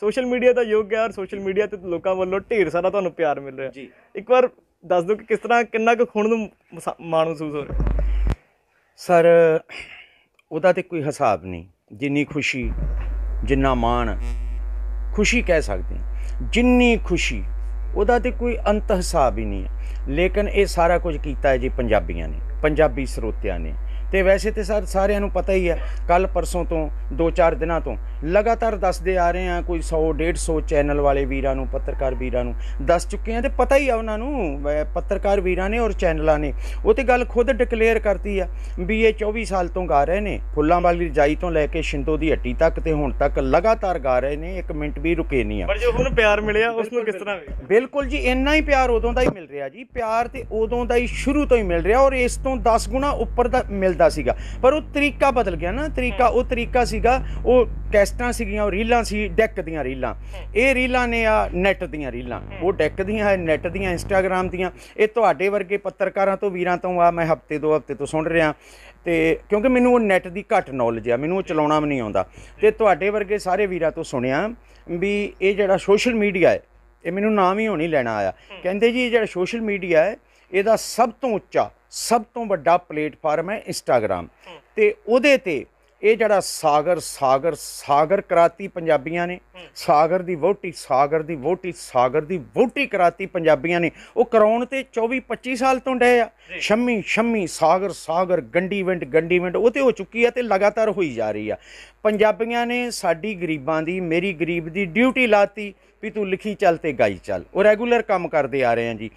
social media ਦਾ ਯੁੱਗ ਹੈ ਔਰ ਸੋਸ਼ਲ ਮੀਡੀਆ ਤੇ ਲੋਕਾਂ ਵੱਲੋਂ ਢੇਰ ਸਾਰਾ ਤੁਹਾਨੂੰ ਪਿਆਰ ਮਿਲ ਰਿਹਾ ਜੀ ਇੱਕ ਵਾਰ ਦੱਸ ਦਿਓ ਕਿ ਕਿਸ ਤਰ੍ਹਾਂ ਕਿੰਨਾ ਕੁ ਖੁਣ ਨੂੰ ਮਾਣ ਮਹਿਸੂਸ ਹੋ ਰਿਹਾ ਸਰ ਉਹਦਾ ਤੇ ਕੋਈ ਹਿਸਾਬ ਨਹੀਂ ਜਿੰਨੀ ਖੁਸ਼ੀ ਜਿੰਨਾ ਮਾਣ ਖੁਸ਼ੀ ਕਹਿ ਸਕਦੇ ਜਿੰਨੀ ਖੁਸ਼ੀ ਉਹਦਾ ਤੇ ਕੋਈ ਅੰਤ ਹਿਸਾਬ ਹੀ ਨਹੀਂ ਹੈ ਲੇਕਿਨ ਇਹ ਸਾਰਾ ਕੁਝ ਕੀਤਾ ਹੈ ਜੀ ਪੰਜਾਬੀਆਂ ਨੇ ਪੰਜਾਬੀ ਸਰੋਤਿਆਂ ਨੇ ਤੇ ਵੈਸੇ ਤੇ ਸਰ ਸਾਰਿਆਂ ਨੂੰ ਪਤਾ ਹੀ ਹੈ ਕੱਲ ਪਰਸੋਂ ਤੋਂ 2-4 ਦਿਨਾਂ ਤੋਂ ਲਗਾਤਾਰ ਦੱਸਦੇ ਆ ਰਹੇ ਆ ਕੋਈ 100 150 ਚੈਨਲ ਵਾਲੇ ਵੀਰਾਂ ਨੂੰ ਪੱਤਰਕਾਰ ਵੀਰਾਂ ਨੂੰ ਦੱਸ ਚੁੱਕੇ ਆ ਤੇ ਪਤਾ ਹੀ ਆ ਉਹਨਾਂ ਨੂੰ ਪੱਤਰਕਾਰ ਵੀਰਾਂ ਨੇ ਔਰ ਚੈਨਲਾਂ ਨੇ ਉਹ ਤੇ ਗੱਲ ਖੁਦ ਡਿਕਲੇਅਰ ਕਰਤੀ ਆ ਵੀ ਇਹ 24 ਸਾਲ ਤੋਂ ਗਾ ਰਹੇ ਨੇ ਫੁੱਲਾਂ ਵਾਲੀ ਰਜਾਈ ਤੋਂ ਲੈ ਕੇ ਸ਼ਿੰਦੋ ਦੀ ਹੱਟੀ ਤੱਕ ਤੇ ਹੁਣ ਤੱਕ ਲਗਾਤਾਰ ਗਾ ਰਹੇ ਨੇ ਇੱਕ ਮਿੰਟ ਵੀ ਰੁਕੇ ਨਹੀਂ ਆ ਪਰ ਜੋ ਹੁਣ ਪਿਆਰ ਮਿਲਿਆ ਉਸ ਨੂੰ ਕਿਸ ਤਰ੍ਹਾਂ ਵੇ ਬਿਲਕੁਲ ਜੀ ਇੰਨਾ ਹੀ ਪਿਆਰ ਉਦੋਂ ਦਾ ਹੀ ਮਿਲ ਰਿਹਾ ਜੀ ਪਿਆਰ ਤੇ ਉਦੋਂ ਦਾ ਹੀ ਸ਼ੁਰੂ ਤੋਂ ਹੀ ਮਿਲ ਰਿਹਾ ਔਰ ਇਸ ਤੋਂ 10 ਗੁਣਾ ਉੱਪਰ ਦਾ ਮਿਲ ਇਦਾਂ ਸੀਗਾ ਪਰ ਉਹ ਤਰੀਕਾ ਬਦਲ ਗਿਆ ਨਾ ਤਰੀਕਾ ਉਹ ਤਰੀਕਾ ਸੀਗਾ ਉਹ ਕੈਸਟਾਂ ਸੀਗੀਆਂ ਉਹ ਰੀਲਾਂ ਸੀ ਡੈਕ ਦੀਆਂ ਰੀਲਾਂ ਇਹ ਰੀਲਾਂ ਨੇ ਆ ਨੈਟ ਦੀਆਂ ਰੀਲਾਂ ਉਹ ਡੈਕ ਦੀਆਂ ਹੈ ਨੈਟ ਦੀਆਂ ਇੰਸਟਾਗ੍ਰam ਦੀਆਂ ਇਹ ਤੁਹਾਡੇ ਵਰਗੇ ਪੱਤਰਕਾਰਾਂ ਤੋਂ ਵੀਰਾਂ ਤੋਂ ਆ ਮੈਂ ਹਫਤੇ ਦੋ ਹਫਤੇ ਤੋਂ ਸੁਣ ਰਿਹਾ ਤੇ ਕਿਉਂਕਿ ਮੈਨੂੰ ਉਹ ਨੈਟ ਦੀ ਘੱਟ ਨੌਲੇਜ ਆ ਮੈਨੂੰ ਉਹ ਚਲਾਉਣਾ ਵੀ ਨਹੀਂ ਆਉਂਦਾ ਤੇ ਤੁਹਾਡੇ ਵਰਗੇ ਸਾਰੇ ਵੀਰਾਂ ਤੋਂ ਸੁਣਿਆ ਵੀ ਇਹ ਜਿਹੜਾ ਸੋਸ਼ਲ ਮੀਡੀਆ ਹੈ ਇਹ ਮੈਨੂੰ ਨਾਮ ਹੀ ਹੋਣੀ ਲੈਣਾ ਆਇਆ ਕਹਿੰਦੇ ਜੀ ਜਿਹੜਾ ਸੋਸ਼ਲ ਮੀਡੀਆ ਹੈ ਇਹਦਾ ਸਭ ਤੋਂ ਉੱਚਾ ਸਭ ਤੋਂ ਵੱਡਾ ਪਲੇਟਫਾਰਮ ਹੈ ਇੰਸਟਾਗ੍ਰam ਤੇ ਉਹਦੇ ਤੇ ਇਹ ਜਿਹੜਾ ਸਾਗਰ ਸਾਗਰ ਸਾਗਰ ਕਰਾਤੀ ਪੰਜਾਬੀਆਂ ਨੇ ਸਾਗਰ ਦੀ ਵੋਟੀ ਸਾਗਰ ਦੀ ਵੋਟੀ ਸਾਗਰ ਦੀ ਵੋਟੀ ਕਰਾਤੀ ਪੰਜਾਬੀਆਂ ਨੇ ਉਹ ਕਰਾਉਣ ਤੇ 24 25 ਸਾਲ ਤੋਂ ਡੇ ਆ ਸ਼ੰਮੀ ਸ਼ੰਮੀ ਸਾਗਰ ਸਾਗਰ ਗੰਡੀ ਵਿੰਡ ਗੰਡੀ ਵਿੰਡ ਉਹ ਤੇ ਹੋ ਚੁੱਕੀ ਆ ਤੇ ਲਗਾਤਾਰ ਹੋਈ ਜਾ ਰਹੀ ਆ ਪੰਜਾਬੀਆਂ ਨੇ ਸਾਡੀ ਗਰੀਬਾਂ ਦੀ ਮੇਰੀ ਗਰੀਬ ਦੀ ਡਿਊਟੀ ਲਾਤੀ ਵੀ ਤੂੰ ਲਿਖੀ ਚੱਲ ਤੇ ਗਾਈ ਚੱਲ ਉਹ ਰੈਗੂਲਰ ਕੰਮ ਕਰਦੇ ਆ ਰਹੇ ਆ ਜੀ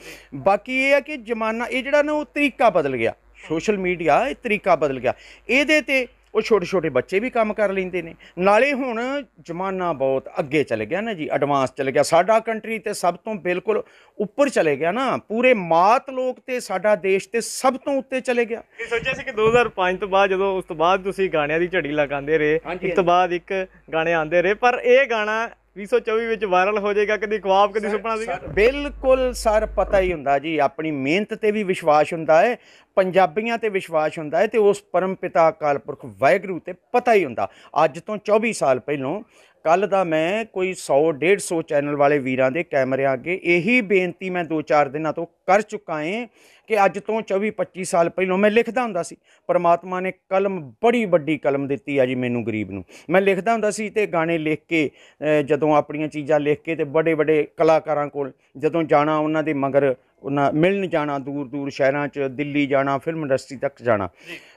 ਬਾਕੀ ਇਹ ਆ ਕਿ ਜਮਾਨਾ ਇਹ ਜਿਹੜਾ ਨਾ ਉਹ ਤਰੀਕਾ ਬਦਲ ਗਿਆ ਸੋਸ਼ਲ ਮੀਡੀਆ ਇਹ ਤਰੀਕਾ ਬਦਲ ਗਿਆ ਇਹਦੇ ਤੇ ਉਹ ਛੋਟੇ ਛੋਟੇ ਬੱਚੇ ਵੀ ਕੰਮ ਕਰ ਲੈਂਦੇ ਨੇ ਨਾਲੇ ਹੁਣ ਜ਼ਮਾਨਾ ਬਹੁਤ ਅੱਗੇ ਚਲੇ ਗਿਆ ਨਾ ਜੀ ਐਡਵਾਂਸ ਚਲੇ ਗਿਆ ਸਾਡਾ ਕੰਟਰੀ ਤੇ ਸਭ ਤੋਂ ਬਿਲਕੁਲ ਉੱਪਰ ਚਲੇ ਗਿਆ ਨਾ ਪੂਰੇ ਮਾਤ ਲੋਕ ਤੇ ਸਾਡਾ ਦੇਸ਼ ਤੇ ਸਭ ਤੋਂ ਉੱਤੇ ਚਲੇ ਗਿਆ ਤੁਸੀਂ ਸੋਚਿਆ ਸੀ ਕਿ 2005 ਤੋਂ ਬਾਅਦ ਜਦੋਂ ਉਸ ਤੋਂ ਬਾਅਦ ਤੁਸੀਂ ਗਾਣਿਆਂ ਦੀ ਝੜੀ ਲਗਾਉਂਦੇ ਰਹੇ ਉਸ ਤੋਂ ਬਾਅਦ ਇੱਕ ਗਾਣੇ ਆਉਂਦੇ ਰਹੇ ਪਰ ਇਹ ਗਾਣਾ 2024 ਵਿੱਚ ਵਾਇਰਲ ਹੋ ਜਾਏਗਾ ਕਦੀ ਖਵਾਬ ਕਦੀ ਸੁਪਨਾ ਸੀ ਬਿਲਕੁਲ ਸਰ ਪਤਾ ਹੀ ਹੁੰਦਾ ਜੀ ਆਪਣੀ ਮਿਹਨਤ ਤੇ ਵੀ ਵਿਸ਼ਵਾਸ ਹੁੰਦਾ ਹੈ ਪੰਜਾਬੀਆਂ ਤੇ ਵਿਸ਼ਵਾਸ ਹੁੰਦਾ ਹੈ ਤੇ ਉਸ ਪਰਮ ਪਿਤਾ ਅਕਾਲ ਪੁਰਖ ਵਾਹਿਗੁਰੂ ਤੇ ਪਤਾ ਹੀ ਹੁੰਦਾ ਅੱਜ ਤੋਂ 24 ਸਾਲ ਪਹਿਲਾਂ ਕੱਲ ਦਾ ਮੈਂ ਕੋਈ 100 150 ਚੈਨਲ ਵਾਲੇ ਵੀਰਾਂ ਦੇ ਕੈਮਰਿਆਂ ਅੱਗੇ ਇਹੀ ਬੇਨਤੀ ਮੈਂ 2-4 ਦਿਨਾਂ ਤੋਂ ਕਰ ਚੁੱਕਾ ਹਾਂ ਕਿ ਅੱਜ ਤੋਂ 24 25 ਸਾਲ ਪਹਿਲਾਂ ਮੈਂ ਲਿਖਦਾ ਹੁੰਦਾ ਸੀ ਪਰਮਾਤਮਾ ਨੇ ਕਲਮ ਬੜੀ ਵੱਡੀ ਕਲਮ ਦਿੱਤੀ ਆ ਜੀ ਮੈਨੂੰ ਗਰੀਬ ਨੂੰ ਮੈਂ ਲਿਖਦਾ ਹੁੰਦਾ ਸੀ ਤੇ ਗਾਣੇ ਲਿਖ ਕੇ ਜਦੋਂ ਆਪਣੀਆਂ ਚੀਜ਼ਾਂ ਲਿਖ ਕੇ ਤੇ ਵੱਡੇ ਵੱਡੇ ਕਲਾਕਾਰਾਂ ਕੋਲ ਜਦੋਂ ਜਾਣਾ ਉਹਨਾਂ ਦੇ ਮਗਰ ਉਹਨਾਂ ਮਿਲਣ ਜਾਣਾ ਦੂਰ ਦੂਰ ਸ਼ਹਿਰਾਂ 'ਚ ਦਿੱਲੀ ਜਾਣਾ ਫਿਲਮ ਇੰਡਸਟਰੀ ਤੱਕ ਜਾਣਾ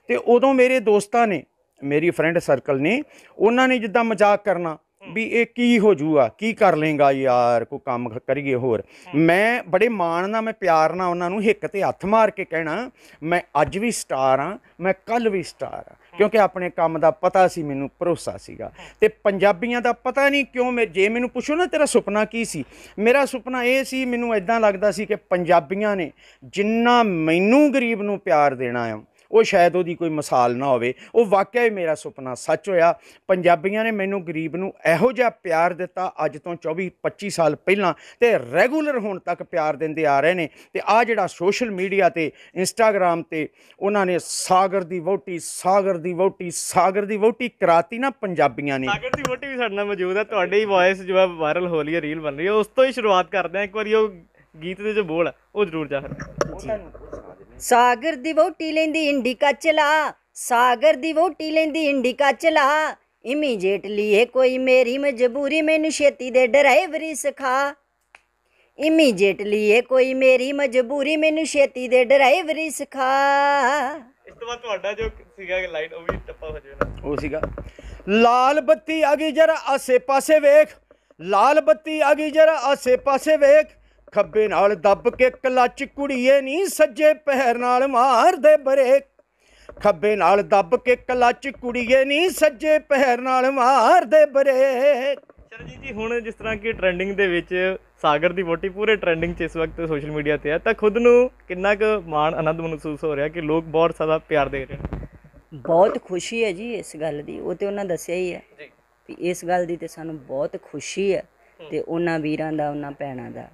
ਤੇ ਉਦੋਂ ਮੇਰੇ ਦੋਸਤਾਂ ਨੇ ਮੇਰੀ ਫਰੈਂਡ ਸਰਕਲ ਨੇ ਉਹਨਾਂ ਨੇ ਜਿੱਦਾਂ ਮਜ਼ਾਕ ਕਰਨਾ ਵੀ ਇਹ ਕੀ ਹੋ ਜੂਗਾ ਕੀ ਕਰ ਲੇਗਾ ਯਾਰ ਕੋਈ ਕੰਮ ਕਰੀਏ ਹੋਰ ਮੈਂ ਬੜੇ ਮਾਣ ਨਾਲ ਮੈਂ ਪਿਆਰ ਨਾਲ ਉਹਨਾਂ ਨੂੰ ਹਿੱਕ ਤੇ ਹੱਥ ਮਾਰ ਕੇ ਕਹਿਣਾ ਮੈਂ ਅੱਜ ਵੀ ਸਟਾਰ ਆ ਮੈਂ ਕੱਲ ਵੀ ਸਟਾਰ ਆ ਕਿਉਂਕਿ ਆਪਣੇ ਕੰਮ ਦਾ ਪਤਾ ਸੀ ਮੈਨੂੰ ਭਰੋਸਾ ਸੀਗਾ ਤੇ ਪੰਜਾਬੀਆਂ ਦਾ ਪਤਾ ਨਹੀਂ ਕਿਉਂ ਮੈਂ ਜੇ ਮੈਨੂੰ ਪੁੱਛੋ ਨਾ ਤੇਰਾ ਸੁਪਨਾ ਕੀ ਸੀ ਮੇਰਾ ਸੁਪਨਾ ਇਹ ਸੀ ਮੈਨੂੰ ਐਦਾਂ ਲੱਗਦਾ ਸੀ ਕਿ ਪੰਜਾਬੀਆਂ ਨੇ ਜਿੰਨਾ ਮੈਨੂੰ ਗਰੀਬ ਨੂੰ ਪਿਆਰ ਦੇਣਾ ਆ ਉਹ ਸ਼ਾਇਦ ਉਹਦੀ ਕੋਈ ਮਿਸਾਲ ਨਾ ਹੋਵੇ ਉਹ ਵਾਕਿਆ ਹੀ ਮੇਰਾ ਸੁਪਨਾ ਸੱਚ ਹੋਇਆ ਪੰਜਾਬੀਆਂ ਨੇ ਮੈਨੂੰ ਗਰੀਬ ਨੂੰ ਇਹੋ ਜਿਹਾ ਪਿਆਰ ਦਿੱਤਾ ਅੱਜ ਤੋਂ 24 25 ਸਾਲ ਪਹਿਲਾਂ ਤੇ ਰੈਗੂਲਰ ਹੁਣ ਤੱਕ ਪਿਆਰ ਦਿੰਦੇ ਆ ਰਹੇ ਨੇ ਤੇ ਆ ਜਿਹੜਾ ਸੋਸ਼ਲ ਮੀਡੀਆ ਤੇ ਇੰਸਟਾਗ੍ਰam ਤੇ ਉਹਨਾਂ ਨੇ ਸਾਗਰ ਦੀ ਵੋਟੀ ਸਾਗਰ ਦੀ ਵੋਟੀ ਸਾਗਰ ਦੀ ਵੋਟੀ ਕਰਾਤੀ ਨਾ ਪੰਜਾਬੀਆਂ ਨੇ ਸਾਗਰ ਦੀ ਵੋਟੀ ਵੀ ਸਾਡੇ ਨਾਲ ਮੌਜੂਦ ਹੈ ਤੁਹਾਡੇ ਹੀ ਵੌਇਸ ਜੋ ਹੈ ਵਾਇਰਲ ਹੋ ਰਹੀ ਹੈ ਰੀਲ ਬਣ ਰਹੀ ਹੈ ਉਸ ਤੋਂ ਹੀ ਸ਼ੁਰੂਆਤ ਕਰਦੇ ਹਾਂ ਇੱਕ ਵਾਰੀ ਉਹ ਗੀਤ ਦੇ ਜੋ ਬੋਲ ਉਹ ਜ਼ਰੂਰ ਜਾ ਫਿਰ ਸਾਗਰ ਦੀ ਵੋਟੀ ਲੈਂਦੀ ਇੰਡੀ ਚਲਾ ਸਾਗਰ ਦੀ ਵੋਟੀ ਲੈਂਦੀ ਇੰਡੀ ਚਲਾ ਇਮੀਡੀਏਟਲੀ ਇਹ ਕੋਈ ਮੇਰੀ ਮਜਬੂਰੀ ਮੈਨੂੰ ਛੇਤੀ ਦੇ ਡਰਾਈਵਰੀ ਸਿਖਾ ਇਮੀਡੀਏਟਲੀ ਇਹ ਕੋਈ ਮੇਰੀ ਮਜਬੂਰੀ ਮੈਨੂੰ ਛੇਤੀ ਦੇ ਡਰਾਈਵਰੀ ਸਿਖਾ ਇਸ ਤੋਂ ਬਾਅਦ ਤੁਹਾਡਾ ਜੋ ਸੀਗਾ ਲਾਈਨ ਉਹ ਵੀ ਟੱਪਾ ਹੋ ਜਾਵੇ ਉਹ ਸੀਗਾ ਲਾਲ ਬੱਤੀ ਆ ਗਈ ਜਰਾ ਆਸੇ ਪਾਸੇ ਵੇਖ ਲਾਲ ਬੱਤੀ ਆ ਗਈ ਜਰਾ ਆਸੇ ਪਾਸੇ ਵੇਖ ਖੱਬੇ ਨਾਲ ਦੱਬ ਕੇ ਕਲੱਚ ਕੁੜੀਏ ਨਹੀਂ ਸੱਜੇ ਪੈਰ ਨਾਲ ਮਾਰਦੇ ਬਰੇਕ ਖੱਬੇ ਨਾਲ ਦੱਬ ਕੇ ਕਲੱਚ ਕੁੜੀਏ ਨਹੀਂ ਸੱਜੇ ਪੈਰ ਨਾਲ ਮਾਰਦੇ ਬ੍ਰੇਕ ਚਰਨਜੀਤ ਜੀ ਹੁਣ ਜਿਸ ਤਰ੍ਹਾਂ ਕਿ ਟ੍ਰੈਂਡਿੰਗ ਦੇ ਵਿੱਚ ਸਾਗਰ ਦੀ ਵੋਟੀ ਪੂਰੇ ਟ੍ਰੈਂਡਿੰਗ 'ਚ ਇਸ ਵਕਤ ਸੋਸ਼ਲ ਮੀਡੀਆ ਤੇ ਆ ਤਾਂ ਖੁਦ ਨੂੰ ਕਿੰਨਾ ਕੁ ਮਾਣ ਆਨੰਦ ਮਹਿਸੂਸ ਹੋ ਰਿਹਾ ਕਿ ਲੋਕ ਬਹੁਤ ਸਾਰਾ ਪਿਆਰ ਦੇ ਰਹੇ ਬਹੁਤ ਖੁਸ਼ੀ ਹੈ ਜੀ ਇਸ ਗੱਲ ਦੀ ਉਹ ਤੇ ਉਹਨਾਂ ਦੱਸਿਆ ਹੀ ਹੈ ਜੀ ਇਸ ਗੱਲ ਦੀ ਤੇ ਸਾਨੂੰ ਬਹੁਤ ਖੁਸ਼ੀ ਹੈ ਤੇ ਉਹਨਾਂ ਵੀਰਾਂ ਦਾ ਉਹਨਾਂ ਭੈਣਾਂ ਦਾ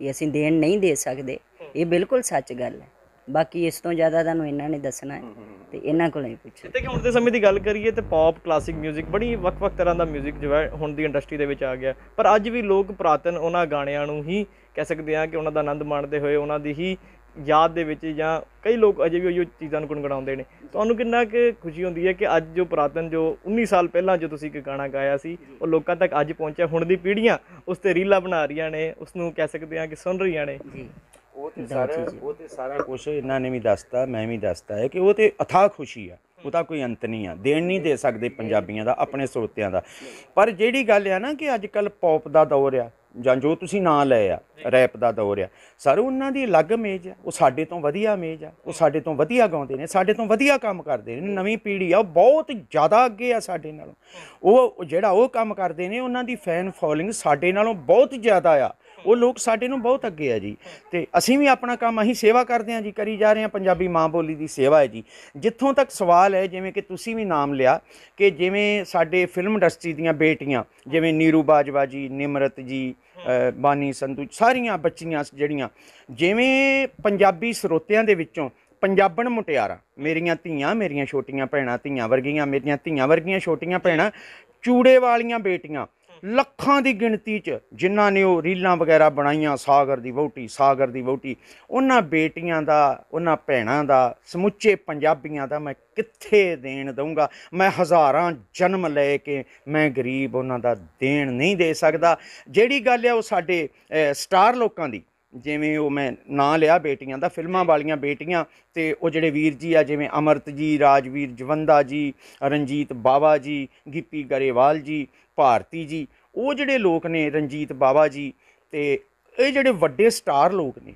ਕਿ ਅਸੀਂ ਦੇਣ ਨਹੀਂ ਦੇ ਸਕਦੇ ਇਹ ਬਿਲਕੁਲ ਸੱਚ ਗੱਲ ਹੈ ਬਾਕੀ ਇਸ ਤੋਂ ਜ਼ਿਆਦਾ ਤੁਹਾਨੂੰ ਇਹਨਾਂ ਨੇ ਦੱਸਣਾ ਹੈ ਤੇ ਇਹਨਾਂ ਕੋਲੋਂ ਹੀ ਪੁੱਛੋ ਜਿੱਤੇ ਕਿ ਹੁਣ ਦੇ ਸਮੇਂ ਦੀ ਗੱਲ ਕਰੀਏ ਤੇ ਪੌਪ ਕਲਾਸਿਕ 뮤직 ਬੜੀ ਵੱਖ-ਵੱਖ ਤਰ੍ਹਾਂ ਦਾ 뮤직 ਜੋ ਹੈ ਹੁਣ ਦੀ ਇੰਡਸਟਰੀ ਦੇ ਵਿੱਚ ਆ ਗਿਆ ਪਰ ਅੱਜ ਵੀ ਲੋਕ ਪ੍ਰਾਤਨ ਉਹਨਾਂ ਗਾਣਿਆਂ ਨੂੰ ਹੀ ਕਹਿ ਸਕਦੇ ਆ ਕਿ ਉਹਨਾਂ ਦਾ ਆਨੰਦ ਮਾਣਦੇ ਹੋਏ ਉਹਨਾਂ ਦੀ ਹੀ ਯਾਦ ਦੇ ਵਿੱਚ ਜਾਂ ਕਈ ਲੋਕ ਅਜੇ ਵੀ ਉਹ ਚੀਜ਼ਾਂ ਨੂੰ ਗੁੰਗਣਾਉਂਦੇ ਨੇ ਤੁਹਾਨੂੰ ਕਿੰਨਾ ਕਿ ਖੁਸ਼ੀ ਹੁੰਦੀ ਹੈ ਕਿ ਅੱਜ ਜੋ ਪ੍ਰਾਤਨ ਜੋ 19 ਸਾਲ ਪਹਿਲਾਂ ਜੋ ਤੁਸੀਂ ਇੱਕ ਗਾਣਾ ਗਾਇਆ ਸੀ ਉਹ ਲੋਕਾਂ ਤੱਕ ਅੱਜ ਪਹੁੰਚਿਆ ਹੁਣ ਦੀ ਪੀੜ੍ਹੀਆਂ ਉਸ ਤੇ ਰੀਲਾਂ ਬਣਾ ਰਹੀਆਂ ਨੇ ਉਸ ਨੂੰ ਕਹਿ ਸਕਦੇ ਹਾਂ ਕਿ ਸੁਣ ਰਹੀਆਂ ਨੇ ਜੀ ਉਹ ਤੇ ਸਾਰਾ ਉਹ ਤੇ ਸਾਰਾ ਕੁਝ ਇਹਨਾਂ ਨੇ ਵੀ ਦੱਸਤਾ ਮੈਂ ਵੀ ਦੱਸਤਾ ਹੈ ਕਿ ਉਹ ਤੇ ਅਥਾਹ ਖੁਸ਼ੀ ਆ ਉਹ ਤਾਂ ਕੋਈ ਅੰਤ ਨਹੀਂ ਆ ਦੇਣ ਨਹੀਂ ਦੇ ਸਕਦੇ ਪੰਜਾਬੀਆਂ ਦਾ ਆਪਣੇ ਸਰੋਤਿਆਂ ਦਾ ਪਰ ਜਿਹੜੀ ਗੱਲ ਆ ਨਾ ਕਿ ਅੱਜ ਕੱਲ ਪੌਪ ਦਾ ਦੌਰ ਆ ਜਾਂ ਜੋ ਤੁਸੀਂ ਨਾਂ ਲਏ ਆ ਰੈਪ ਦਾ ਦੌਰ ਆ ਸਰ ਉਹਨਾਂ ਦੀ ਅਲੱਗ ਮੇਜ ਆ ਉਹ ਸਾਡੇ ਤੋਂ ਵਧੀਆ ਮੇਜ ਆ ਉਹ ਸਾਡੇ ਤੋਂ ਵਧੀਆ ਗਾਉਂਦੇ ਨੇ ਸਾਡੇ ਤੋਂ ਵਧੀਆ ਕੰਮ ਕਰਦੇ ਨੇ ਨਵੀਂ ਪੀੜ੍ਹੀ ਆ ਉਹ ਬਹੁਤ ਜ਼ਿਆਦਾ ਅੱਗੇ ਆ ਸਾਡੇ ਨਾਲੋਂ ਉਹ ਜਿਹੜਾ ਉਹ ਕੰਮ ਕਰਦੇ ਨੇ ਉਹਨਾਂ ਦੀ ਫੈਨ ਫੋਲੋਇੰਗ ਸਾਡੇ ਨਾਲੋਂ ਬਹੁਤ ਜ਼ਿਆਦਾ ਆ ਉਹ ਲੋਕ ਸਾਡੇ ਨੂੰ ਬਹੁਤ ਅੱਗੇ ਆ ਜੀ ਤੇ ਅਸੀਂ ਵੀ ਆਪਣਾ ਕੰਮ ਅਸੀਂ ਸੇਵਾ ਕਰਦੇ ਆ ਜੀ ਕਰੀ ਜਾ ਰਹੇ ਆ ਪੰਜਾਬੀ ਮਾਂ ਬੋਲੀ ਦੀ ਸੇਵਾ ਹੈ ਜੀ ਜਿੱਥੋਂ ਤੱਕ ਸਵਾਲ ਹੈ ਜਿਵੇਂ ਕਿ ਤੁਸੀਂ ਵੀ ਨਾਮ ਲਿਆ ਕਿ ਜਿਵੇਂ ਸਾਡੇ ਫਿਲਮ ਇੰਡਸਟਰੀ ਦੀਆਂ ਬੇਟੀਆਂ ਜਿਵੇਂ ਨੀਰੂ ਬਾਜਵਾ ਜੀ ਨਿਮਰਤ ਜੀ ਬਾਨੀ ਸੰਧੂ ਸਾਰੀਆਂ ਬੱਚੀਆਂ ਜਿਹੜੀਆਂ ਜਿਵੇਂ ਪੰਜਾਬੀ ਸਰੋਤਿਆਂ ਦੇ ਵਿੱਚੋਂ ਪੰਜਾਬਣ ਮੁਟਿਆਰਾ ਮੇਰੀਆਂ ਧੀਆਂ ਮੇਰੀਆਂ ਛੋਟੀਆਂ ਭੈਣਾਂ ਧੀਆਂ ਵਰਗੀਆਂ ਮੇਰੀਆਂ ਧੀਆਂ ਵਰਗੀਆਂ ਛੋਟੀਆਂ ਭੈਣਾਂ ਚੂੜੇ ਵਾਲੀਆਂ ਬੇਟੀਆਂ ਲੱਖਾਂ ਦੀ ਗਿਣਤੀ 'ਚ ਜਿਨ੍ਹਾਂ ਨੇ ਉਹ ਰੀਲਾਂ ਵਗੈਰਾ ਬਣਾਈਆਂ ਸਾਗਰ ਦੀ ਬੋਟੀ ਸਾਗਰ ਦੀ ਬੋਟੀ ਉਹਨਾਂ ਬੇਟੀਆਂ ਦਾ ਉਹਨਾਂ ਭੈਣਾਂ ਦਾ ਸਮੁੱਚੇ ਪੰਜਾਬੀਆਂ ਦਾ ਮੈਂ ਕਿੱਥੇ ਦੇਣ ਦਊਂਗਾ ਮੈਂ ਹਜ਼ਾਰਾਂ ਜਨਮ ਲੈ ਕੇ ਮੈਂ ਗਰੀਬ ਉਹਨਾਂ ਦਾ ਦੇਣ ਨਹੀਂ ਦੇ ਸਕਦਾ ਜਿਹੜੀ ਗੱਲ ਹੈ ਉਹ ਸਾਡੇ ਸਟਾਰ ਲੋਕਾਂ ਦੀ ਜਿਵੇਂ ਉਹ ਮੈਂ ਨਾਂ ਲਿਆ ਬੇਟੀਆਂ ਦਾ ਫਿਲਮਾਂ ਵਾਲੀਆਂ ਬੇਟੀਆਂ ਤੇ ਉਹ ਜਿਹੜੇ ਵੀਰ ਜੀ ਆ ਜਿਵੇਂ ਅਮਰਤ ਜੀ ਰਾਜਵੀਰ ਜਵੰਦਾ ਜੀ ਰਣਜੀਤ ਬਾਵਾ ਜੀ ਗਿੱਪੀ ਗਰੇਵਾਲ ਜੀ ਭਾਰਤੀ ਜੀ ਉਹ ਜਿਹੜੇ ਲੋਕ ਨੇ ਰਣਜੀਤ ਬਾਵਾ ਜੀ ਤੇ ਇਹ ਜਿਹੜੇ ਵੱਡੇ ਸਟਾਰ ਲੋਕ ਨੇ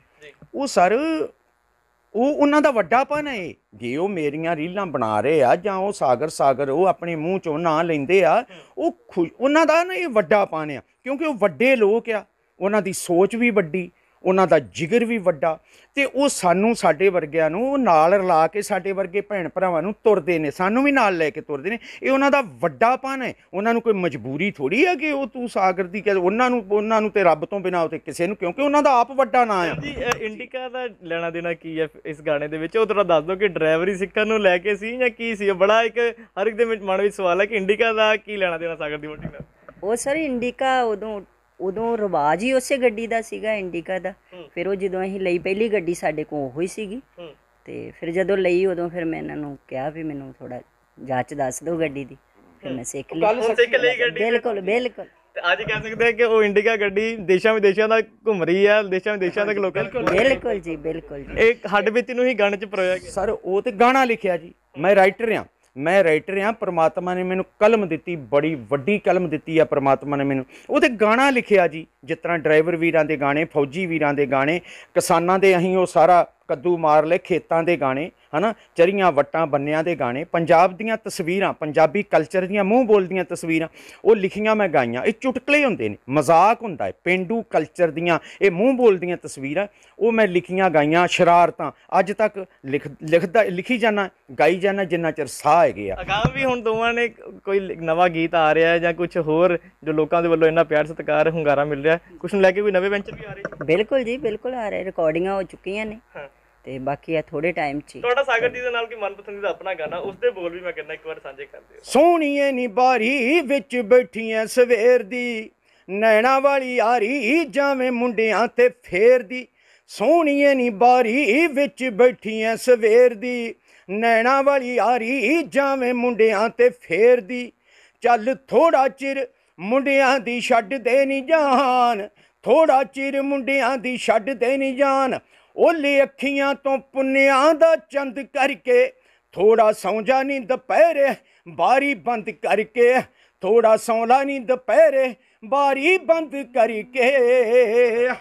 ਉਹ ਸਰ ਉਹ ਉਹਨਾਂ ਦਾ ਵੱਡਾਪਨ ਹੈ ਜੇ ਉਹ ਮੇਰੀਆਂ ਰੀਲਾਂ ਬਣਾ ਰਹੇ ਆ ਜਾਂ ਉਹ ਸਾਗਰ ਸਾਗਰ ਉਹ ਆਪਣੇ ਮੂੰਹ ਚੋਂ ਨਾਂ ਲੈਂਦੇ ਆ ਉਹ ਉਹਨਾਂ ਦਾ ਨਾ ਇਹ ਵੱਡਾਪਨ ਆ ਕਿਉਂਕਿ ਉਹ ਵੱਡੇ ਲੋਕ ਆ ਉਹਨਾਂ ਦੀ ਸੋਚ ਵੀ ਵੱਡੀ ਉਹਨਾਂ ਦਾ ਜਿਗਰ ਵੀ ਵੱਡਾ ਤੇ ਉਹ ਸਾਨੂੰ ਸਾਡੇ ਵਰਗਿਆਂ ਨੂੰ ਉਹ ਨਾਲ ਰਲਾ ਕੇ ਸਾਡੇ ਵਰਗੇ ਭੈਣ ਭਰਾਵਾਂ ਨੂੰ ਤੁਰਦੇ ਨੇ ਸਾਨੂੰ ਵੀ ਨਾਲ ਲੈ ਕੇ ਤੁਰਦੇ ਨੇ ਇਹ ਉਹਨਾਂ ਦਾ ਵੱਡਾਪਨ ਹੈ ਉਹਨਾਂ ਨੂੰ ਕੋਈ ਮਜਬੂਰੀ ਥੋੜੀ ਹੈ ਕਿ ਉਹ ਤੂੰ ਸਾਗਰ ਦੀ ਕਹੇ ਉਹਨਾਂ ਨੂੰ ਉਹਨਾਂ ਨੂੰ ਤੇ ਰੱਬ ਤੋਂ ਬਿਨਾ ਉਤੇ ਕਿਸੇ ਨੂੰ ਕਿਉਂਕਿ ਉਹਨਾਂ ਦਾ ਆਪ ਵੱਡਾ ਨਾਂ ਹੈ ਜੀ ਇੰਡੀਕਾ ਦਾ ਲੈਣਾ ਦੇਣਾ ਕੀ ਹੈ ਇਸ ਗਾਣੇ ਦੇ ਵਿੱਚ ਉਹ ਥੋੜਾ ਦੱਸ ਦਿਓ ਕਿ ਡਰਾਈਵਰੀ ਸਿੱਖਣ ਨੂੰ ਲੈ ਕੇ ਸੀ ਜਾਂ ਕੀ ਸੀ ਬੜਾ ਇੱਕ ਹਰ ਇੱਕ ਦੇ ਮਨ ਵਿੱਚ ਸਵਾਲ ਹੈ ਕਿ ਇੰਡੀਕਾ ਦਾ ਕੀ ਲੈਣਾ ਦੇਣਾ ਸਾਗਰ ਦੀ ਮੋਟੀ ਨਾਲ ਉਹ ਸਰ ਇੰਡੀਕਾ ਉਦੋਂ ਉਦੋਂ ਰਿਵਾਜ ਹੀ ਉਸੇ ਗੱਡੀ ਦਾ ਸੀਗਾ ਇੰਡੀਕਾ ਦਾ ਫਿਰ ਉਹ ਜਦੋਂ ਅਸੀਂ ਲਈ ਪਹਿਲੀ ਗੱਡੀ ਸਾਡੇ ਕੋਲ ਹੀ ਸੀਗੀ ਤੇ ਫਿਰ ਜਦੋਂ ਲਈ ਉਦੋਂ ਫਿਰ ਮੈਂ ਇਹਨਾਂ ਨੂੰ ਕਿਹਾ ਵੀ ਮੈਨੂੰ ਥੋੜਾ ਜਾਂਚ ਦੱਸ ਦਿਓ ਗੱਡੀ ਦੀ ਫਿਰ ਮੈਂ ਸਿੱਖ ਲਈ ਬਿਲਕੁਲ ਬਿਲਕੁਲ ਤੇ ਅੱਜ ਕਹਿ ਸਕਦੇ ਆ ਕਿ ਉਹ ਇੰਡੀਕਾ ਗੱਡੀ ਦੇਸ਼ਾਂ ਵਿਦੇਸ਼ਾਂ ਦਾ ਘੁੰਮ ਰਹੀ ਆ ਦੇਸ਼ਾਂ ਵਿਦੇਸ਼ਾਂ ਤੱਕ ਲੋਕਲ ਬਿਲਕੁਲ ਜੀ ਬਿਲਕੁਲ ਜੀ ਇਹ ਹੱਡ ਵਿੱਚ ਨੂੰ ਹੀ ਗਾਣੇ ਚ ਪਰੋਇਆ ਗਿਆ ਸਰ ਉਹ ਤੇ ਗਾਣਾ ਲਿਖਿਆ ਜੀ ਮੈਂ ਰਾਈਟਰ ਆ ਮੈਂ ਰਾਈਟਰ ਆ ਪ੍ਰਮਾਤਮਾ ਨੇ ਮੈਨੂੰ ਕਲਮ ਦਿੱਤੀ ਬੜੀ ਵੱਡੀ ਕਲਮ ਦਿੱਤੀ ਆ ਪ੍ਰਮਾਤਮਾ ਨੇ ਮੈਨੂੰ ਉਹਦੇ ਗਾਣਾ ਲਿਖਿਆ ਜੀ ਜਿਸ ਤਰ੍ਹਾਂ ਡਰਾਈਵਰ ਵੀਰਾਂ ਦੇ ਗਾਣੇ ਫੌਜੀ ਵੀਰਾਂ ਦੇ ਗਾਣੇ ਕਿਸਾਨਾਂ ਦੇ ਅਹੀਂ ਉਹ ਸਾਰਾ ਕੱਦੂ ਮਾਰ ਲੈ ਖੇਤਾਂ ਦੇ ਗਾਣੇ ਹਨਾ ਚਰੀਆਂ ਵਟਾਂ ਬੰਨਿਆਂ ਦੇ ਗਾਣੇ ਪੰਜਾਬ ਦੀਆਂ ਤਸਵੀਰਾਂ ਪੰਜਾਬੀ ਕਲਚਰ ਦੀਆਂ ਮੂੰਹ ਬੋਲਦੀਆਂ ਤਸਵੀਰਾਂ ਉਹ ਲਿਖੀਆਂ ਮੈਂ ਗਾਈਆਂ ਇਹ ਚੁਟਕਲੇ ਹੁੰਦੇ ਨੇ ਮਜ਼ਾਕ ਹੁੰਦਾ ਹੈ ਪਿੰਡੂ ਕਲਚਰ ਦੀਆਂ ਇਹ ਮੂੰਹ ਬੋਲਦੀਆਂ ਤਸਵੀਰਾਂ ਉਹ ਮੈਂ ਲਿਖੀਆਂ ਗਾਈਆਂ ਸ਼ਰਾਰਤਾਂ ਅੱਜ ਤੱਕ ਲਿਖਦਾ ਲਿਖੀ ਜਾਣਾ ਗਾਈ ਜਾਣਾ ਜਿੰਨਾ ਚਿਰ ਸਾਹ ਹੈਗੇ ਆ ਅਗਾਹ ਵੀ ਹੁਣ ਦੋਵਾਂ ਨੇ ਕੋਈ ਨਵਾਂ ਗੀਤ ਆ ਰਿਹਾ ਹੈ ਜਾਂ ਕੁਝ ਹੋਰ ਜੋ ਲੋਕਾਂ ਦੇ ਵੱਲੋਂ ਇੰਨਾ ਪਿਆਰ ਸਤਿਕਾਰ ਹੁੰਗਾਰਾ ਮਿਲ ਰਿਹਾ ਕੁਝ ਨੂੰ ਲੈ ਕੇ ਕੋਈ ਨਵੇਂ ਵੈਂਚਰ ਵੀ ਆ ਰਹੇ ਬਿਲਕੁਲ ਜੀ ਬਿਲਕੁਲ ਆ ਰਹੇ ਰਿਕਾਰਡਿੰਗਾਂ ਹੋ ਚੁੱਕੀਆਂ ਨੇ ਹਾਂ ਤੇ ਬਾਕੀ ਆ ਥੋੜੇ ਟਾਈਮ 'ਚ ਤੁਹਾਡਾ ਸਾਗਰ ਜੀ ਦੇ ਨਾਲ ਕੀ ਦਾ ਆਪਣਾ ਗਾਣਾ ਉਸ ਦੇ ਬੋਲ ਵੀ ਮੈਂ ਕਹਿੰਦਾ ਇੱਕ ਵਾਰ ਸਾਂਝੇ ਕਰ ਦਿਓ ਸੋਹਣੀਏ ਨੀ ਬਾਰੀ ਵਿੱਚ ਬੈਠੀਆਂ ਸਵੇਰ ਦੀ ਨੈਣਾ ਵਾਲੀ ਆਰੀ ਜਾਵੇਂ ਮੁੰਡਿਆਂ ਤੇ ਫੇਰਦੀ ਸੋਹਣੀਏ ਨੀ ਬਾਰੀ ਵਿੱਚ ਬੈਠੀਆਂ ਸਵੇਰ ਦੀ ਨੈਣਾ ਵਾਲੀ ਆਰੀ ਜਾਵੇਂ ਮੁੰਡਿਆਂ ਤੇ ਫੇਰਦੀ ਚੱਲ ਥੋੜਾ ਚਿਰ ਮੁੰਡਿਆਂ ਦੀ ਛੱਡ ਦੇ ਨੀ ਜਾਨ ਥੋੜਾ ਚਿਰ ਮੁੰਡਿਆਂ ਦੀ ਛੱਡ ਦੇ ਨੀ ਜਾਨ ਓਲੇ ਅੱਖੀਆਂ ਤੋਂ ਪੁੰਨਿਆਂ ਦਾ ਚੰਦ ਕਰਕੇ ਥੋੜਾ ਸੌਂਜਾ ਨੀ ਦੁਪਹਿਰੇ ਬਾਰੀ ਬੰਦ ਕਰਕੇ ਥੋੜਾ ਸੌਂਲਾ ਨੀ ਦੁਪਹਿਰੇ ਬਾਰੀ ਬੰਦ ਕਰਕੇ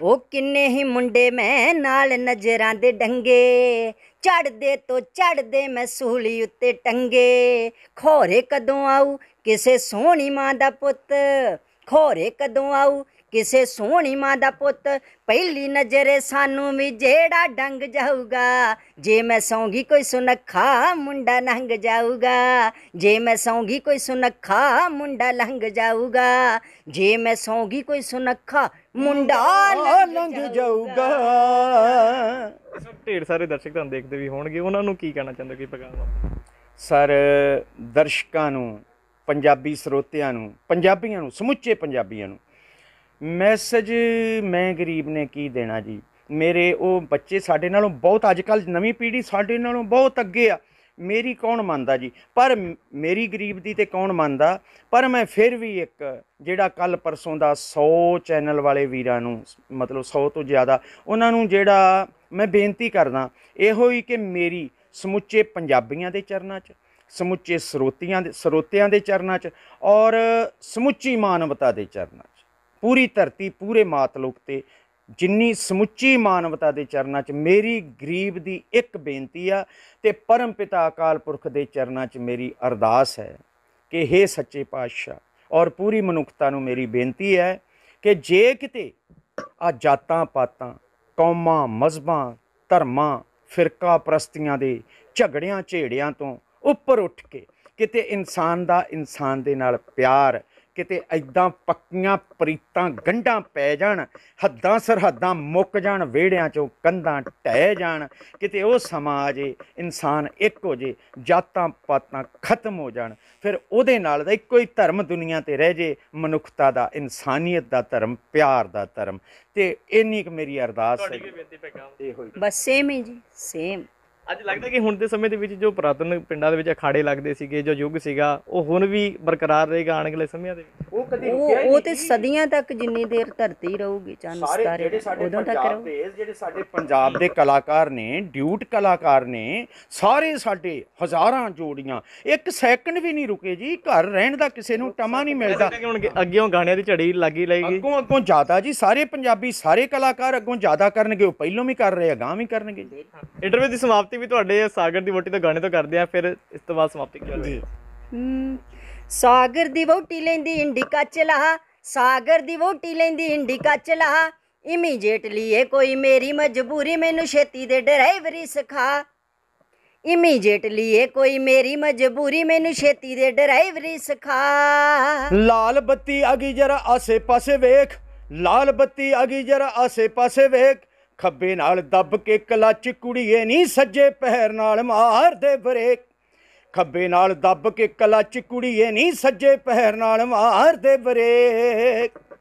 ਉਹ ਕਿੰਨੇ ਹੀ ਮੁੰਡੇ ਮੈਂ ਨਾਲ ਨਜ਼ਰਾਂ ਦੇ ਡੰਗੇ ਚੜਦੇ ਤੋਂ ਚੜਦੇ ਮੈਂ ਸੂਲੀ ਉੱਤੇ ਟੰਗੇ ਖੋਰੇ ਕਦੋਂ ਆਉ ਕਿਸੇ ਸੋਹਣੀ ਮਾਂ ਦਾ ਪੁੱਤ ਖੋਰੇ ਕਦੋਂ ਆਉ ਕਿਸੇ ਸੋਹਣੀ ਮਾਂ ਦਾ ਪੁੱਤ ਪਹਿਲੀ ਨਜ਼ਰੇ ਸਾਨੂੰ ਵੀ ਜਿਹੜਾ ਡੰਗ ਜਾਊਗਾ ਜੇ ਮੈਂ ਸੌਂਗੀ ਕੋਈ ਸੁਨੱਖਾ ਮੁੰਡਾ ਲੰਘ ਜਾਊਗਾ ਜੇ ਮੈਂ ਸੌਂਗੀ ਕੋਈ ਸੁਨੱਖਾ ਮੁੰਡਾ ਲੰਘ ਜਾਊਗਾ ਜੇ ਮੈਂ ਸੌਂਗੀ ਕੋਈ ਸੁਨੱਖਾ ਮੁੰਡਾ ਲੰਘ ਜਾਊਗਾ ਸਭ ਢੇਰ ਸਾਰੇ ਦਰਸ਼ਕ ਤਾਂ ਦੇਖਦੇ ਵੀ ਹੋਣਗੇ ਉਹਨਾਂ ਨੂੰ ਕੀ ਕਹਿਣਾ ਚਾਹੁੰਦੇ ਕੀ ਪਕਾਵਾ ਸਰ ਦਰਸ਼ਕਾਂ ਨੂੰ ਪੰਜਾਬੀ ਸਰੋਤਿਆਂ ਨੂੰ ਪੰਜਾਬੀਆਂ ਨੂੰ ਸਮੁੱਚੇ ਪੰਜਾਬੀਆਂ ਨੂੰ ਮੈਸੇਜ ਮੈਂ ਗਰੀਬ ਨੇ ਕੀ ਦੇਣਾ ਜੀ ਮੇਰੇ ਉਹ ਬੱਚੇ ਸਾਡੇ ਨਾਲੋਂ ਬਹੁਤ ਅੱਜ ਕੱਲ ਨਵੀਂ ਪੀੜ੍ਹੀ ਸਾਡੇ ਨਾਲੋਂ ਬਹੁਤ ਅੱਗੇ ਆ ਮੇਰੀ ਕੌਣ ਮੰਨਦਾ ਜੀ ਪਰ ਮੇਰੀ ਗਰੀਬ ਦੀ ਤੇ ਕੌਣ ਮੰਨਦਾ ਪਰ ਮੈਂ ਫਿਰ ਵੀ ਇੱਕ ਜਿਹੜਾ ਕੱਲ ਪਰਸੋਂ ਦਾ 100 ਚੈਨਲ ਵਾਲੇ ਵੀਰਾਂ ਨੂੰ ਮਤਲਬ 100 ਤੋਂ ਜ਼ਿਆਦਾ ਉਹਨਾਂ ਨੂੰ ਜਿਹੜਾ ਮੈਂ ਬੇਨਤੀ ਕਰਦਾ ਇਹੋ ਹੀ ਕਿ ਮੇਰੀ ਸਮੁੱਚੇ ਪੰਜਾਬੀਆਂ ਦੇ ਚਰਨਾਂ 'ਚ ਸਮੁੱਚੇ ਸਰੋਤਿਆਂ ਦੇ ਸਰੋਤਿਆਂ ਦੇ ਚਰਨਾਂ 'ਚ ਔਰ ਸਮੁੱਚੀ ਮਾਨਵਤਾ ਦੇ ਚਰਨਾਂ ਪੂਰੀ ਧਰਤੀ ਪੂਰੇ ਮਾਤਲੋਕ ਤੇ ਜਿੰਨੀ ਸਮੁੱਚੀ ਮਾਨਵਤਾ ਦੇ ਚਰਨਾਂ 'ਚ ਮੇਰੀ ਗਰੀਬ ਦੀ ਇੱਕ ਬੇਨਤੀ ਆ ਤੇ ਪਰਮ ਪਿਤਾ ਅਕਾਲ ਪੁਰਖ ਦੇ ਚਰਨਾਂ 'ਚ ਮੇਰੀ ਅਰਦਾਸ ਹੈ ਕਿ हे ਸੱਚੇ ਪਾਤਸ਼ਾਹ ਔਰ ਪੂਰੀ ਮਨੁੱਖਤਾ ਨੂੰ ਮੇਰੀ ਬੇਨਤੀ ਹੈ ਕਿ ਜੇ ਕਿਤੇ ਆ ਜਾਤਾਂ ਪਾਤਾਂ ਕੌਮਾਂ ਮਜ਼ਬਾਂ ਧਰਮਾਂ ਫਿਰਕਾ ਪ੍ਰਸਤੀਆਂ ਦੇ ਝਗੜਿਆਂ ਝੇੜਿਆਂ ਤੋਂ ਉੱਪਰ ਉੱਠ ਕੇ ਕਿਤੇ ਇਨਸਾਨ ਦਾ ਇਨਸਾਨ ਦੇ ਨਾਲ ਪਿਆਰ ਕਿਤੇ ਐਦਾਂ ਪੱਕੀਆਂ ਪ੍ਰੀਤਾਂ ਗੰਢਾਂ ਪੈ ਜਾਣ ਹੱਦਾਂ ਸਰਹੱਦਾਂ ਮੁੱਕ ਜਾਣ ਵੇੜਿਆਂ ਚੋਂ ਕੰਧਾਂ ਟਹਿ ਜਾਣ ਕਿਤੇ ਉਹ ਸਮਾਂ ਆ ਇਨਸਾਨ ਇੱਕ ਹੋ ਜੇ ਜਾਤਾਂ ਪਾਤਾਂ ਖਤਮ ਹੋ ਜਾਣ ਫਿਰ ਉਹਦੇ ਨਾਲ ਦਾ ਇੱਕੋ ਹੀ ਧਰਮ ਦੁਨੀਆ ਤੇ ਰਹਿ ਜੇ ਮਨੁੱਖਤਾ ਦਾ ਇਨਸਾਨੀਅਤ ਦਾ ਧਰਮ ਪਿਆਰ ਦਾ ਧਰਮ ਤੇ ਇੰਨੀ ਕਿ ਮੇਰੀ ਅਰਦਾਸ ਹੈ ਬਸ ਸੇਮ ਹੈ ਜੀ ਸੇਮ ਅੱਜ ਲੱਗਦਾ ਕਿ ਹੁਣ ਦੇ ਸਮੇਂ ਦੇ ਵਿੱਚ ਜੋ ਪ੍ਰਾਤਨ ਪਿੰਡਾਂ ਦੇ ਵਿੱਚ ਅਖਾੜੇ ਲੱਗਦੇ ਸੀਗੇ ਜੋ ਯੁੱਗ ਸੀਗਾ ਉਹ ਹੁਣ ਵੀ ਬਰਕਰਾਰ ਰਹੇਗਾ ਆਉਣ ਵਾਲੇ ਸਮਿਆਂ ਦੇ ਵਿੱਚ ਉਹ ਕਦੀ ਰੁਕਿਆ ਨਹੀਂ ਉਹ ਤੇ ਸਦੀਆਂ ਤੱਕ ਜਿੰਨੀ ਦੇਰ ਧਰਤੀ ਰਹੂਗੀ ਚੰਨ ਸਾਰੇ ਉਦੋਂ ਤੱਕ ਜਿਹੜੇ ਸਾਡੇ ਪੰਜਾਬ ਦੇ ਕਲਾਕਾਰ ਨੇ ਡਿਊਟ ਕਲਾਕਾਰ ਨੇ ਸਾਰੇ ਸਾਡੇ ਹਜ਼ਾਰਾਂ ਜੋੜੀਆਂ ਇੱਕ ਸੈਕਿੰਡ ਵੀ ਨਹੀਂ ਰੁਕੇ ਜੀ ਘਰ ਰਹਿਣ ਦਾ ਕਿਸੇ ਨੂੰ ਟਮਾ ਨਹੀਂ ਮਿਲਦਾ ਅੱਗੇ ਅੱਗੇੋਂ ਗਾਣਿਆਂ ਦੀ ਝੜੀ ਲੱਗੀ ਲੱਗੀ ਅੱਗੋਂ ਅੱਗੋਂ ਜਾਦਾ ਜੀ ਸਾਰੇ ਪੰਜਾਬੀ ਸਾਰੇ ਕਲਾਕਾਰ ਅੱਗੋਂ ਜ਼ਿਆਦਾ ਕਰਨਗੇ ਉਹ ਪਹਿਲੋਂ ਵੀ ਕਰ ਰਹੇ ਆ ਗਾਂ ਵੀ ਕਰਨਗੇ ਇੰਟਰਵਿਊ ਦੀ ਸਮਾਪਤੀ ਸਮਾਪਤੀ ਵੀ ਤੁਹਾਡੇ ਸਾਗਰ ਦੀ ਵੋਟੀ ਤੋਂ ਗਾਣੇ ਤੋਂ ਕਰਦੇ ਆ ਫਿਰ ਇਸ ਤੋਂ ਬਾਅਦ ਸਮਾਪਤੀ ਕੀ ਜੀ ਸਾਗਰ ਦੀ ਵੋਟੀ ਲੈਂਦੀ ਇੰਡੀਕਾ ਚਲਾ ਸਾਗਰ ਦੀ ਵੋਟੀ ਲੈਂਦੀ ਇੰਡੀਕਾ ਚਲਾ ਇਮੀਡੀਏਟਲੀ ਇਹ ਕੋਈ ਮੇਰੀ ਮਜਬੂਰੀ ਮੈਨੂੰ ਛੇਤੀ ਦੇ ਡਰਾਈਵਰੀ ਸਿਖਾ ਇਮੀਡੀਏਟਲੀ ਇਹ ਕੋਈ ਮੇਰੀ ਮਜਬੂਰੀ ਮੈਨੂੰ ਛੇਤੀ ਦੇ ਡਰਾਈਵਰੀ ਸਿਖਾ ਲਾਲ ਬੱਤੀ ਅਗੀ ਜਰਾ ਆਸੇ ਪਾਸੇ ਵੇਖ ਲਾਲ ਬੱਤੀ ਅਗੀ ਜਰਾ ਆਸੇ ਪਾਸੇ ਵੇਖ ਖੱਬੇ ਨਾਲ ਦੱਬ ਕੇ ਕਲੱਚ ਕੁੜੀਏ ਨਹੀਂ ਸੱਜੇ ਪੈਰ ਨਾਲ ਮਾਰ ਦੇ ਬ੍ਰੇਕ ਖੱਬੇ ਨਾਲ ਦੱਬ ਕੇ ਕਲੱਚ ਕੁੜੀਏ ਨਹੀਂ ਸੱਜੇ ਪੈਰ ਨਾਲ ਮਾਰ ਦੇ ਬ੍ਰੇਕ